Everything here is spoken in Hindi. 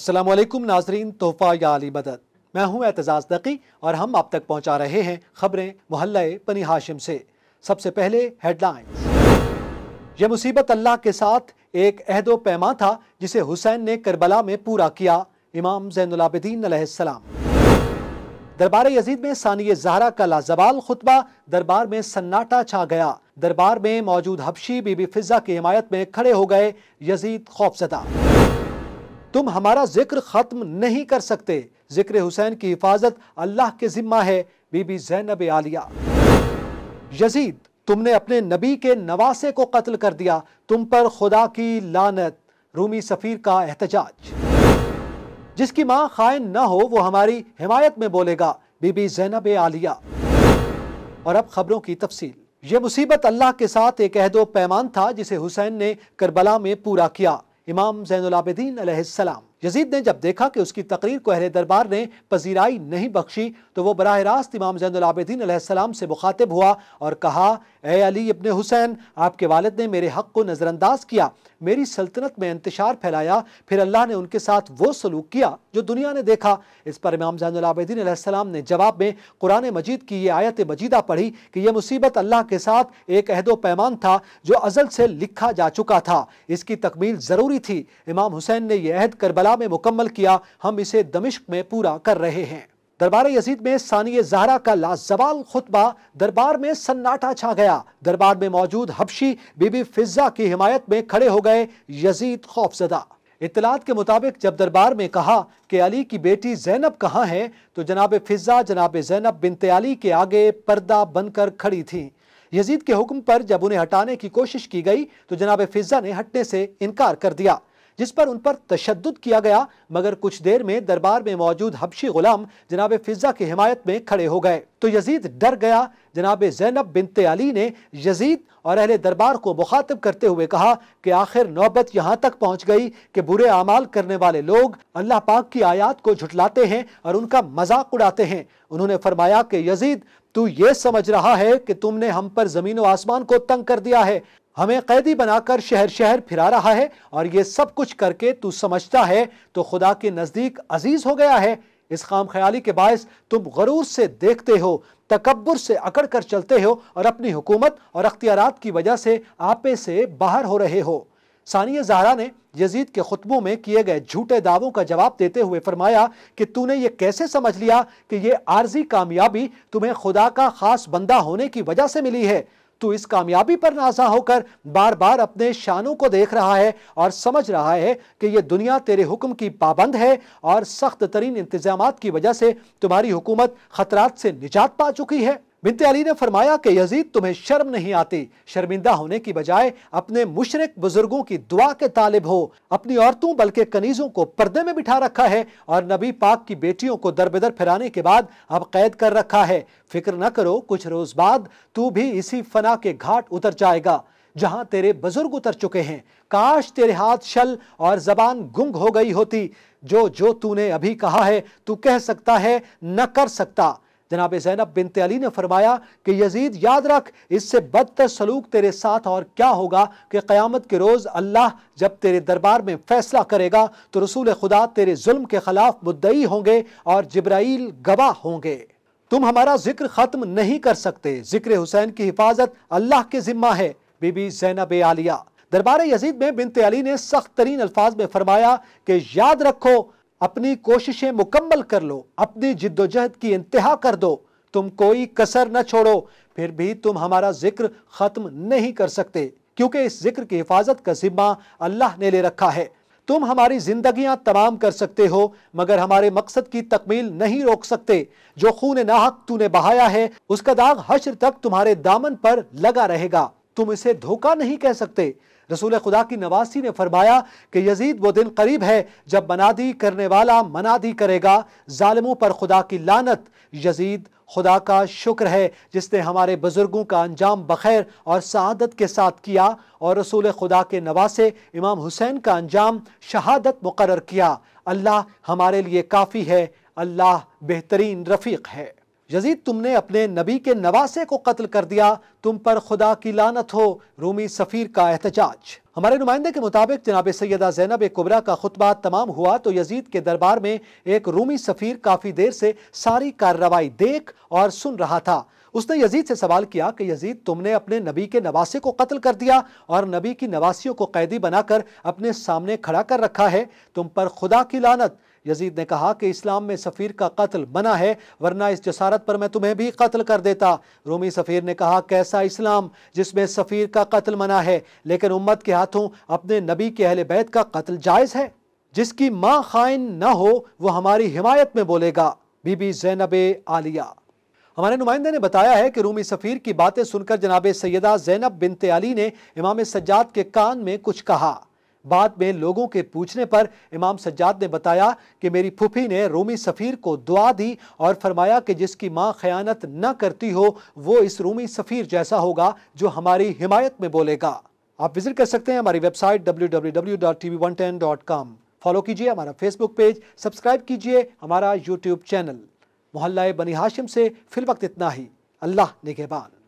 असलम नाजरीन तोहफ़ा या अली मदद मैं हूं एतजाज़ दकी और हम आप तक पहुंचा रहे हैं खबरें मोहल्ला पनी हाशिम से सबसे पहले हेडलाइन यह मुसीबत अल्लाह के साथ एक अहदो पैमा था जिसे हुसैन ने करबला में पूरा किया इमाम जैनलाबद्दीन सलाम दरबार यजीद में सानिय जहरा का लाजवाल खुतबा दरबार में सन्नाटा छा गया दरबार में मौजूद हबशी बीबी फिजा की हिमायत में खड़े हो गए यजीद खौफजदा तुम हमारा जिक्र ख़त्म नहीं कर सकते जिक्र हुसैन की हिफाजत अल्लाह के ज़िम्मा है बीबी जैनब आलिया यजीद तुमने अपने नबी के नवासे को कत्ल कर दिया तुम पर खुदा की लानत रूमी सफ़ीर का एहतजाज जिसकी माँ खायन ना हो वो हमारी हिमायत में बोलेगा बीबी जैनब आलिया और अब खबरों की तफसील ये मुसीबत अल्लाह के साथ एक अहदो पैमान था जिसे हुसैन ने करबला में पूरा किया إمام زين العابدين عليه السلام यजीद ने जब देखा कि उसकी तकरीर को अहल दरबार ने पजीराई नहीं बख्शी तो वह बरह रास्त इमाम जैनआबदीन से मुखातिब हुआ और कहा ए अली इबन हुसैन आपके वालद ने मेरे हक़ को नज़रअंदाज किया मेरी सल्तनत में इंतशार फैलाया फिर अल्लाह ने उनके साथ वो सलूक किया जो दुनिया ने देखा इस पर इमाम जैनआबदीन ने जवाब में कुरान मजीद की ये आयत मजीदा पढ़ी कि यह मुसीबत अल्लाह के साथ एक अहदो पैमान था जो अजल से लिखा जा चुका था इसकी तकमील ज़रूरी थी इमाम हुसैन ने यह अहद करबला करबला में मुकम्मल किया हम इसे दमिश्क में पूरा कर रहे हैं दरबार यजीद में सानिय जहरा का लाजवाल खुतबा दरबार में सन्नाटा छा गया दरबार में मौजूद हबशी बीबी फिजा की हिमायत में खड़े हो गए यजीद खौफजदा इतलात के मुताबिक जब दरबार में कहा कि अली की बेटी जैनब कहाँ है तो जनाब फिजा जनाब जैनब बिनते अली के आगे पर्दा बनकर खड़ी थी यजीद के हुक्म पर जब उन्हें हटाने की कोशिश की गई तो जनाब फिजा ने हटने से इनकार कर दिया जिस पर उन पर तशद किया गया मगर कुछ देर में दरबार में मौजूद हबशी गुलाम जनाब फिजा की हिमायत में खड़े हो गए तो यजीद डर गया जनाब जैनब बिनते अली ने यजीद और अहले दरबार को मुखातब करते हुए कहा कि आखिर नौबत यहाँ तक पहुँच गई कि बुरे अमाल करने वाले लोग अल्लाह पाक की आयात को झुटलाते हैं और उनका मजाक उड़ाते हैं उन्होंने फरमाया कि यजीद तू ये समझ रहा है कि तुमने हम पर ज़मीन व आसमान को तंग कर दिया है हमें कैदी बनाकर शहर शहर फिरा रहा है और ये सब कुछ करके तू समझता है तो खुदा के नज़दीक अजीज़ हो गया है इस खाम ख्याली के बायस तुम गरूर से देखते हो तकबर से अकड़ कर चलते हो और अपनी हुकूमत और अख्तियारत की वजह से आपे से बाहर हो रहे हो सानिया जहरा ने यजीद के खुतबों में किए गए झूठे दावों का जवाब देते हुए फरमाया कि तूने ये कैसे समझ लिया कि ये आर्जी कामयाबी तुम्हें खुदा का खास बंदा होने की वजह से मिली है तो इस कामयाबी पर नाजा होकर बार बार अपने शानों को देख रहा है और समझ रहा है कि यह दुनिया तेरे हुक्म की पाबंद है और सख्त तरीन इंतजाम की वजह से तुम्हारी हुकूमत खतरात से निजात पा चुकी है बिनते अली ने फरमाया कि यजीद तुम्हें शर्म नहीं आती शर्मिंदा होने की बजाय अपने मुशरक बुजुर्गों की दुआ के तालिब हो अपनी औरतों बल्कि कनीजों को पर्दे में बिठा रखा है और नबी पाक की बेटियों को दरबदर फिराने के बाद अब कैद कर रखा है फिक्र न करो कुछ रोज बाद तू भी इसी फना के घाट उतर जाएगा जहां तेरे बुजुर्ग उतर चुके हैं काश तेरे हाथ शल और जबान गुंग हो गई होती जो जो तूने अभी कहा है तू कह सकता है न कर सकता जनाब जैनब बिन तली ने फरमाया कि यजीद याद रख इससे बदतर सलूक तेरे साथ और क्या होगा कि क़्यामत के रोज़ अल्लाह जब तेरे दरबार में फ़ैसला करेगा तो रसूल खुदा तेरे जुल्म के ख़िलाफ़ मुद्दई होंगे और जब्राइल गवाह होंगे तुम हमारा जिक्र ख़त्म नहीं कर सकते जिक्र हुसैन की हिफाजत अल्लाह के ज़िम्मा है बीबी जैनब आलिया दरबार यजीद में बिनते अली ने सख्त तरीन अल्फाज में फरमाया कि याद रखो अपनी कोशिशें मुकम्मल कर लो अपनी जिद्दोजहद की इंतहा कर दो तुम कोई कसर न छोड़ो फिर भी तुम हमारा जिक्र ख़त्म नहीं कर सकते क्योंकि इस जिक्र की हिफाजत का जिम्मा अल्लाह ने ले रखा है तुम हमारी जिंदगियां तमाम कर सकते हो मगर हमारे मकसद की तकमील नहीं रोक सकते जो खून नाहक तूने बहाया है उसका दाग हश्र तक तुम्हारे दामन पर लगा रहेगा तुम इसे धोखा नहीं कह सकते रसूल खुदा की नवासी ने फरमाया कि यजीद वो दिन करीब है जब मनादी करने वाला मनादी करेगा ालमों पर खुदा की लानत यजीद खुदा का शुक्र है जिसने हमारे बुज़ुर्गों का अंजाम बखैर और शहादत के साथ किया और रसूल खुदा के नवासे इमाम हुसैन का अंजाम शहादत मुकर किया अल्लाह हमारे लिए काफ़ी है अल्लाह बेहतरीन रफ़ीक है यजीद तुमने अपने नबी के नवासे को कत्ल कर दिया तुम पर खुदा की लानत हो रूमी सफ़ीर का एहतजाज हमारे नुमाइंदे के मुताबिक जनाब सैदा जैनब कुबरा का खुतबा तमाम हुआ तो यजीद के दरबार में एक रूमी सफ़ीर काफ़ी देर से सारी कार्रवाई देख और सुन रहा था उसने यजीद से सवाल किया कि यजीद तुमने अपने नबी के नवासे को कत्ल कर दिया और नबी की नवासियों को कैदी बनाकर अपने सामने खड़ा कर रखा है तुम पर खुदा की लानत यजीद ने कहा कि इस्लाम में सफ़ीर का कत्ल मना है वरना इस जसारत पर मैं तुम्हें भी कत्ल कर देता रोमी सफ़ीर ने कहा कैसा इस्लाम जिसमें सफ़ीर का कत्ल मना है लेकिन उम्मत के हाथों अपने नबी के अहल बैत का कत्ल जायज़ है जिसकी माँ खाइन न हो वो हमारी हिमायत में बोलेगा बीबी जैनब आलिया हमारे नुमाइंदे ने बताया है कि रूमी सफ़ीर की बातें सुनकर जनाब सैदा जैनब बिनते अली ने इमाम सज्जाद के कान में कुछ कहा बाद में लोगों के पूछने पर इमाम सज्जाद ने बताया कि मेरी फुफी ने रोमी सफ़ीर को दुआ दी और फरमाया कि जिसकी माँ खयानत न करती हो वो इस रोमी सफ़ीर जैसा होगा जो हमारी हिमायत में बोलेगा आप विजिट कर सकते हैं हमारी वेबसाइट www.tv110.com फॉलो कीजिए हमारा फेसबुक पेज सब्सक्राइब कीजिए हमारा यूट्यूब चैनल मोहल्ला बनी हाशिम से फिल वक्त इतना ही अल्लाह निगेबान